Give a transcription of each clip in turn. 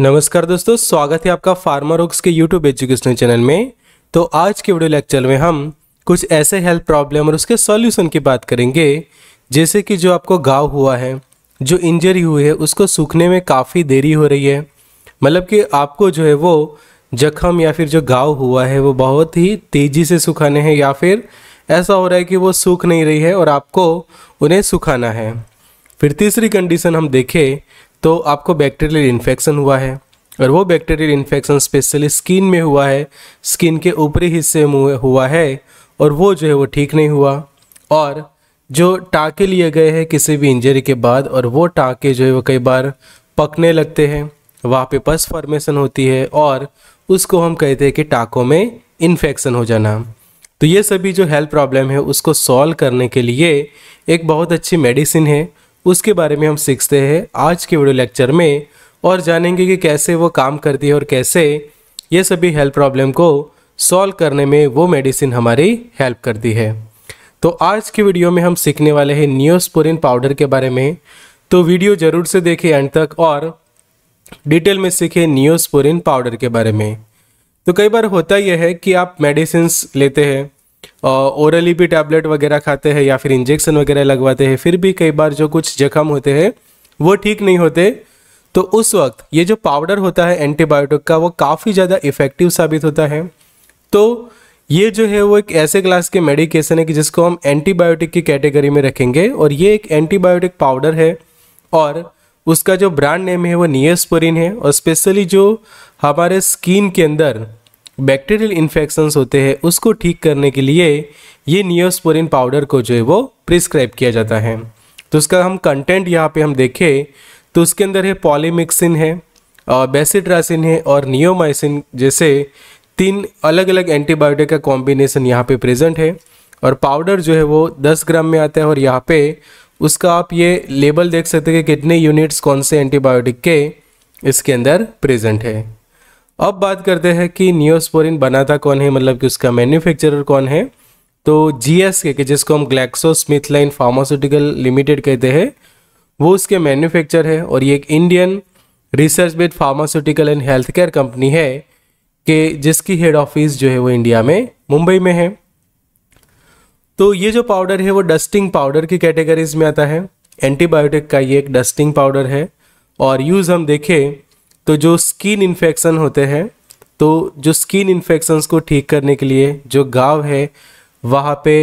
नमस्कार दोस्तों स्वागत है आपका फार्मर होक्स के यूट्यूब एजुकेशनल चैनल में तो आज के वीडियो लेक्चर में हम कुछ ऐसे हेल्थ प्रॉब्लम और उसके सॉल्यूशन की बात करेंगे जैसे कि जो आपको घाव हुआ है जो इंजरी हुई है उसको सूखने में काफ़ी देरी हो रही है मतलब कि आपको जो है वो जख्म या फिर जो घाव हुआ है वो बहुत ही तेज़ी से सुखाने हैं या फिर ऐसा हो रहा है कि वो सूख नहीं रही है और आपको उन्हें सुखाना है फिर तीसरी कंडीशन हम देखें तो आपको बैक्टीरियल इन्फेक्शन हुआ है और वो बैक्टीरियल इन्फेक्शन स्पेशली स्किन में हुआ है स्किन के ऊपरी हिस्से में हुआ है और वो जो है वो ठीक नहीं हुआ और जो टाँके लिए गए हैं किसी भी इंजरी के बाद और वो टाँके जो है वो कई बार पकने लगते हैं वहाँ पे पस फॉर्मेशन होती है और उसको हम कहते हैं कि टाँकों में इन्फेक्शन हो जाना तो ये सभी जो हेल्थ प्रॉब्लम है उसको सॉल्व करने के लिए एक बहुत अच्छी मेडिसिन है उसके बारे में हम सीखते हैं आज के वीडियो लेक्चर में और जानेंगे कि कैसे वो काम करती है और कैसे ये सभी हेल्थ प्रॉब्लम को सॉल्व करने में वो मेडिसिन हमारी हेल्प करती है तो आज की वीडियो में हम सीखने वाले हैं नियोस्पोरिन पाउडर के बारे में तो वीडियो ज़रूर से देखें एंड तक और डिटेल में सीखें नियोस्पोरिन पाउडर के बारे में तो कई बार होता यह है कि आप मेडिसिन लेते हैं ओरली भी टैबलेट वगैरह खाते हैं या फिर इंजेक्शन वगैरह लगवाते हैं फिर भी कई बार जो कुछ जख्म होते हैं वो ठीक नहीं होते तो उस वक्त ये जो पाउडर होता है एंटीबायोटिक का वो काफ़ी ज़्यादा इफ़ेक्टिव साबित होता है तो ये जो है वो एक ऐसे क्लास के मेडिकेशन है कि जिसको हम एंटीबायोटिक की कैटेगरी में रखेंगे और ये एक एंटीबायोटिक पाउडर है और उसका जो ब्रांड नेम है वो नियस्पोरिन है और स्पेशली जो हमारे स्किन के अंदर बैक्टीरियल इन्फेक्शंस होते हैं उसको ठीक करने के लिए ये नियोस्पोरिन पाउडर को जो है वो प्रिस्क्राइब किया जाता है तो उसका हम कंटेंट यहाँ पे हम देखें तो उसके अंदर है पॉलीमिक्सिन है बेसिड्रासिन है और नियोमाइसिन जैसे तीन अलग अलग एंटीबायोटिक का कॉम्बिनेसन यहाँ पर प्रेजेंट है और पाउडर जो है वो दस ग्राम में आता है और यहाँ पर उसका आप ये लेबल देख सकते हैं कि कितने यूनिट्स कौन से एंटीबायोटिक के इसके अंदर प्रेजेंट है अब बात करते हैं कि नियोस्पोरिन बनाता कौन है मतलब कि उसका मैन्युफैक्चरर कौन है तो जी एस के जिसको हम ग्लैक्सो स्मिथलाइन फार्मास्यूटिकल लिमिटेड कहते हैं वो उसके मैन्युफैक्चर है और ये एक Indian research based pharmaceutical and health care company है के जिसकी हेड ऑफिस जो है वो इंडिया में मुंबई में है तो ये जो पाउडर है वो डस्टिंग पाउडर की कैटेगरीज में आता है एंटीबायोटिक का ये एक डस्टिंग पाउडर है और यूज़ हम देखें तो जो स्किन इन्फेक्शन होते हैं तो जो स्किन इन्फेक्शंस को ठीक करने के लिए जो गाँव है वहाँ पे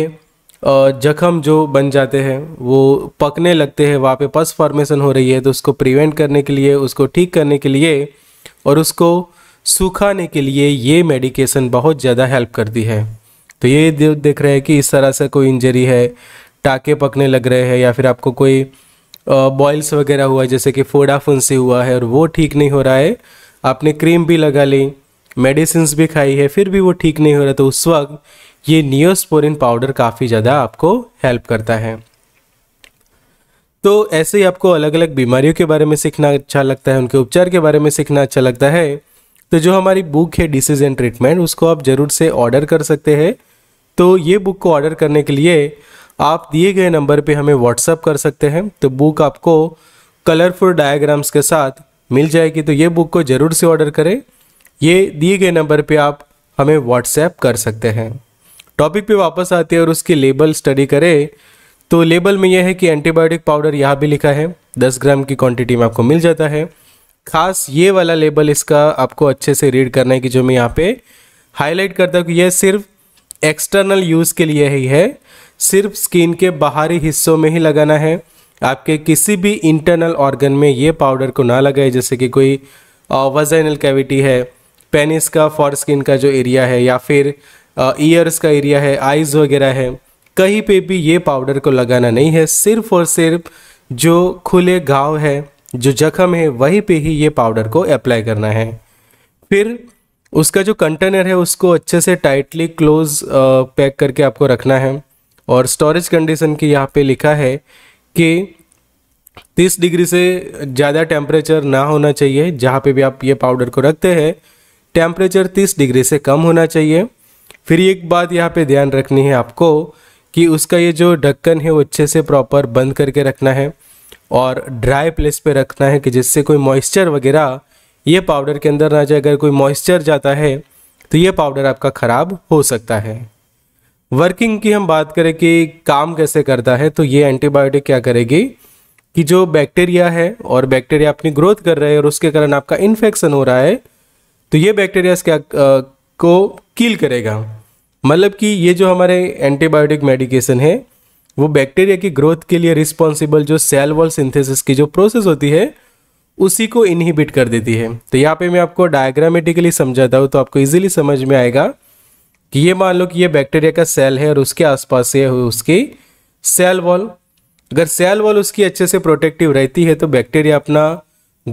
जख्म जो बन जाते हैं वो पकने लगते हैं वहाँ पे पस फॉर्मेशन हो रही है तो उसको प्रिवेंट करने के लिए उसको ठीक करने के लिए और उसको सुखाने के लिए ये मेडिकेशन बहुत ज़्यादा हेल्प करती है तो ये देख रहे हैं कि इस तरह से कोई इंजरी है टाके पकने लग रहे हैं या फिर आपको कोई बॉयल्स वगैरह हुआ जैसे कि फोड़ा फुंसी हुआ है और वो ठीक नहीं हो रहा है आपने क्रीम भी लगा ली मेडिसिन भी खाई है फिर भी वो ठीक नहीं हो रहा तो उस वक्त ये नियोस्पोरिन पाउडर काफ़ी ज़्यादा आपको हेल्प करता है तो ऐसे ही आपको अलग अलग बीमारियों के बारे में सीखना अच्छा लगता है उनके उपचार के बारे में सीखना अच्छा लगता है तो जो हमारी बुक है डिसीज एंड ट्रीटमेंट उसको आप ज़रूर से ऑर्डर कर सकते हैं तो ये बुक को ऑर्डर करने के लिए आप दिए गए नंबर पे हमें व्हाट्सअप कर सकते हैं तो बुक आपको कलरफुल डायग्राम्स के साथ मिल जाएगी तो ये बुक को ज़रूर से ऑर्डर करें ये दिए गए नंबर पे आप हमें व्हाट्सएप कर सकते हैं टॉपिक पे वापस आते हैं और उसकी लेबल स्टडी करें तो लेबल में यह है कि एंटीबायोटिक पाउडर यहाँ भी लिखा है दस ग्राम की क्वान्टिटी में आपको मिल जाता है खास ये वाला लेबल इसका आपको अच्छे से रीड करना है कि जो मैं यहाँ पर हाईलाइट करता हूँ कि यह सिर्फ एक्सटर्नल यूज़ के लिए ही है सिर्फ स्किन के बाहरी हिस्सों में ही लगाना है आपके किसी भी इंटरनल ऑर्गन में ये पाउडर को ना लगाए जैसे कि कोई वजाइनल कैविटी है पेनिस का फॉर स्किन का जो एरिया है या फिर ईयर्स का एरिया है आइज़ वगैरह है कहीं पे भी ये पाउडर को लगाना नहीं है सिर्फ और सिर्फ जो खुले घाव है जो जख्म है वहीं पे ही ये पाउडर को अप्लाई करना है फिर उसका जो कंटेनर है उसको अच्छे से टाइटली क्लोज पैक करके आपको रखना है और स्टोरेज कंडीशन की यहाँ पे लिखा है कि 30 डिग्री से ज़्यादा टेम्परेचर ना होना चाहिए जहाँ पे भी आप ये पाउडर को रखते हैं टेम्परेचर 30 डिग्री से कम होना चाहिए फिर एक बात यहाँ पे ध्यान रखनी है आपको कि उसका ये जो ढक्कन है वो अच्छे से प्रॉपर बंद करके रखना है और ड्राई प्लेस पे रखना है कि जिससे कोई मॉइस्चर वगैरह ये पाउडर के अंदर ना जाए अगर कोई मॉइस्चर जाता है तो ये पाउडर आपका ख़राब हो सकता है वर्किंग की हम बात करें कि काम कैसे करता है तो ये एंटीबायोटिक क्या करेगी कि जो बैक्टीरिया है और बैक्टीरिया अपनी ग्रोथ कर रहे हैं और उसके कारण आपका इन्फेक्शन हो रहा है तो ये बैक्टीरिया क्या आ, को किल करेगा मतलब कि ये जो हमारे एंटीबायोटिक मेडिकेशन है वो बैक्टीरिया की ग्रोथ के लिए रिस्पॉन्सिबल जो सेल वॉल सिंथेसिस की जो प्रोसेस होती है उसी को इनहिबिट कर देती है तो यहाँ पे मैं आपको डायग्रामेटिकली समझाता हूँ तो आपको इजीली समझ में आएगा कि ये मान लो कि ये बैक्टीरिया का सेल है और उसके आसपास से उसकी सेल वॉल अगर सेल वॉल उसकी अच्छे से प्रोटेक्टिव रहती है तो बैक्टीरिया अपना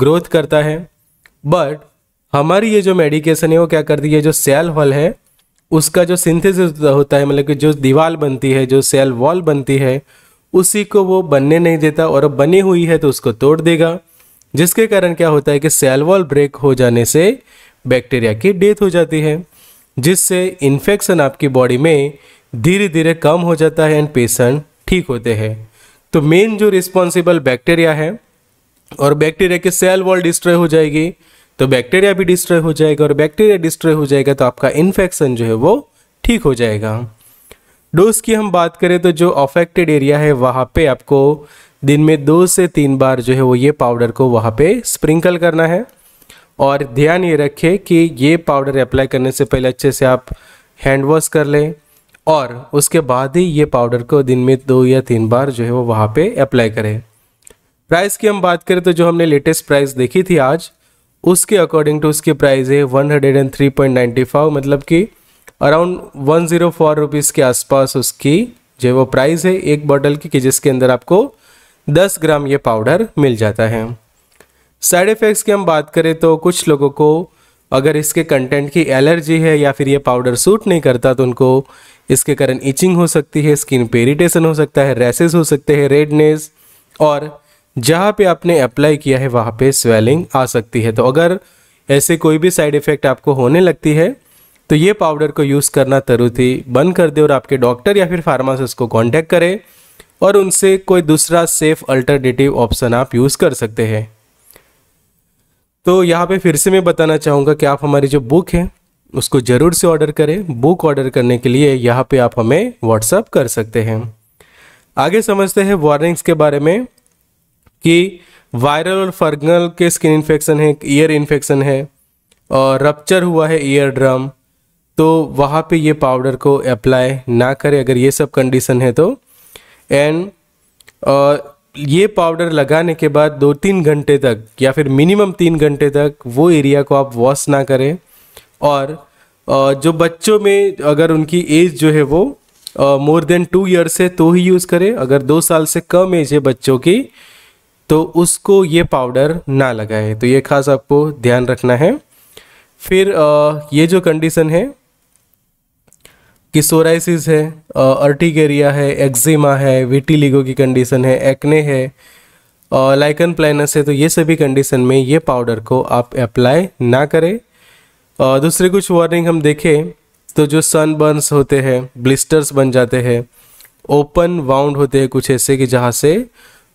ग्रोथ करता है बट हमारी ये जो मेडिकेशन है वो क्या करती है जो सेल वॉल है उसका जो सिंथेसिस होता है मतलब कि जो दीवार बनती है जो सेल वॉल बनती है उसी को वो बनने नहीं देता और अब बनी हुई है तो उसको तोड़ देगा जिसके कारण क्या होता है कि सेल वॉल ब्रेक हो जाने से बैक्टीरिया की डेथ हो जाती है जिससे इन्फेक्शन आपकी बॉडी में धीरे धीरे कम हो जाता है एंड पेशेंट ठीक होते हैं तो मेन जो रिस्पॉन्सिबल बैक्टीरिया है और बैक्टीरिया की सेल वॉल डिस्ट्रॉय हो जाएगी तो बैक्टीरिया भी डिस्ट्रॉय हो जाएगा और बैक्टीरिया डिस्ट्रॉय हो जाएगा तो आपका इन्फेक्शन जो है वो ठीक हो जाएगा डोज की हम बात करें तो जो अफेक्टेड एरिया है वहाँ पे आपको दिन में दो से तीन बार जो है वो ये पाउडर को वहाँ पे स्प्रिंकल करना है और ध्यान ये रखें कि ये पाउडर अप्लाई करने से पहले अच्छे से आप हैंड वॉश कर लें और उसके बाद ही ये पाउडर को दिन में दो या तीन बार जो है वो वहाँ पे अप्लाई करें प्राइस की हम बात करें तो जो हमने लेटेस्ट प्राइस देखी थी आज उसके अकॉर्डिंग टू उसकी प्राइस है 103.95 मतलब कि around one zero four rupees के आसपास उसकी जो वो प्राइस है एक बॉटल की कि जिसके अंदर आपको 10 ग्राम ये पाउडर मिल जाता है साइड इफ़ेक्ट्स की हम बात करें तो कुछ लोगों को अगर इसके कंटेंट की एलर्जी है या फिर ये पाउडर सूट नहीं करता तो उनको इसके कारण इचिंग हो सकती है स्किन पे इरिटेशन हो सकता है रैसेस हो सकते हैं रेडनेस और जहाँ पे आपने अप्लाई किया है वहाँ पे स्वेलिंग आ सकती है तो अगर ऐसे कोई भी साइड इफ़ेक्ट आपको होने लगती है तो ये पाउडर को यूज़ करना तरुथी बंद कर दे और आपके डॉक्टर या फिर फार्मासिस्ट को कॉन्टैक्ट करें और उनसे कोई दूसरा सेफ़ अल्टरनेटिव ऑप्शन आप यूज़ कर सकते हैं तो यहाँ पे फिर से मैं बताना चाहूँगा कि आप हमारी जो बुक है उसको ज़रूर से ऑर्डर करें बुक ऑर्डर करने के लिए यहाँ पे आप हमें व्हाट्सअप कर सकते हैं आगे समझते हैं वार्निंग्स के बारे में कि वायरल और फर्गनल के स्किन इन्फेक्शन है ईयर इन्फेक्शन है और रप्चर हुआ है ईयर ड्रम तो वहाँ पे ये पाउडर को अप्लाई ना करें अगर ये सब कंडीशन है तो एंड ये पाउडर लगाने के बाद दो तीन घंटे तक या फिर मिनिमम तीन घंटे तक वो एरिया को आप वॉश ना करें और जो बच्चों में अगर उनकी एज जो है वो मोर देन टू ईयर्स है तो ही यूज़ करें अगर दो साल से कम एज है बच्चों की तो उसको ये पाउडर ना लगाए तो ये खास आपको ध्यान रखना है फिर ये जो कंडीशन है कि सोराइसिस है अर्टिकेरिया है एक्जिमा है विटिलिगो की कंडीशन है एक्ने है लाइकन प्लानस है तो ये सभी कंडीशन में ये पाउडर को आप अप्लाई ना करें और दूसरे कुछ वार्निंग हम देखें तो जो सनबर्नस होते हैं ब्लिस्टर्स बन जाते हैं ओपन वाउंड होते हैं कुछ ऐसे कि जहाँ से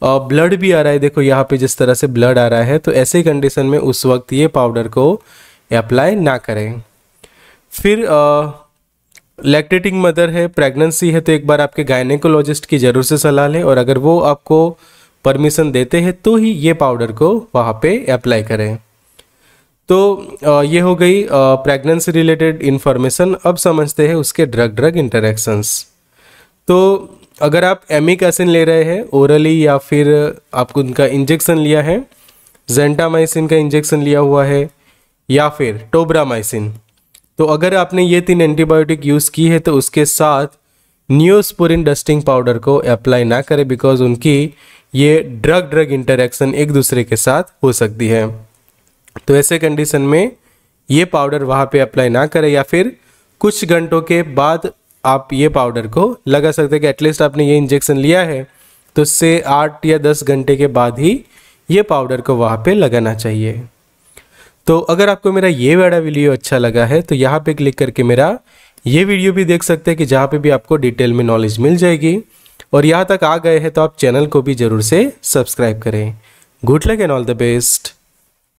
और ब्लड भी आ रहा है देखो यहाँ पे जिस तरह से ब्लड आ रहा है तो ऐसे कंडीशन में उस वक्त ये पाउडर को अप्लाई ना करें फिर लैक्टेटिंग मदर है प्रेगनेंसी है तो एक बार आपके गायनेकोलॉजिस्ट की ज़रूर से सलाह लें और अगर वो आपको परमिशन देते हैं तो ही ये पाउडर को वहाँ पे अप्लाई करें तो ये हो गई प्रेगनेंसी रिलेटेड इन्फॉर्मेशन अब समझते हैं उसके ड्रग ड्रग इंटरेक्शंस तो अगर आप एमिक एसिन ले रहे हैं ओरली या फिर आपको उनका इंजेक्शन लिया है जेंटामाइसिन का इंजेक्शन लिया हुआ है या फिर टोब्रामाइसिन तो अगर आपने ये तीन एंटीबायोटिक यूज़ की है तो उसके साथ न्यूस्पोरिन डस्टिंग पाउडर को अप्लाई ना करें बिकॉज उनकी ये ड्रग ड्रग इंटरेक्शन एक दूसरे के साथ हो सकती है तो ऐसे कंडीशन में ये पाउडर वहाँ पे अप्लाई ना करें या फिर कुछ घंटों के बाद आप ये पाउडर को लगा सकते हैं कि एटलीस्ट आपने ये इंजेक्शन लिया है तो उससे आठ या दस घंटे के बाद ही ये पाउडर को वहाँ पे लगाना चाहिए तो अगर आपको मेरा ये वाला वीडियो अच्छा लगा है तो यहाँ पे क्लिक करके मेरा ये वीडियो भी देख सकते हैं कि जहाँ पे भी आपको डिटेल में नॉलेज मिल जाएगी और यहाँ तक आ गए हैं तो आप चैनल को भी ज़रूर से सब्सक्राइब करें good luck and all the best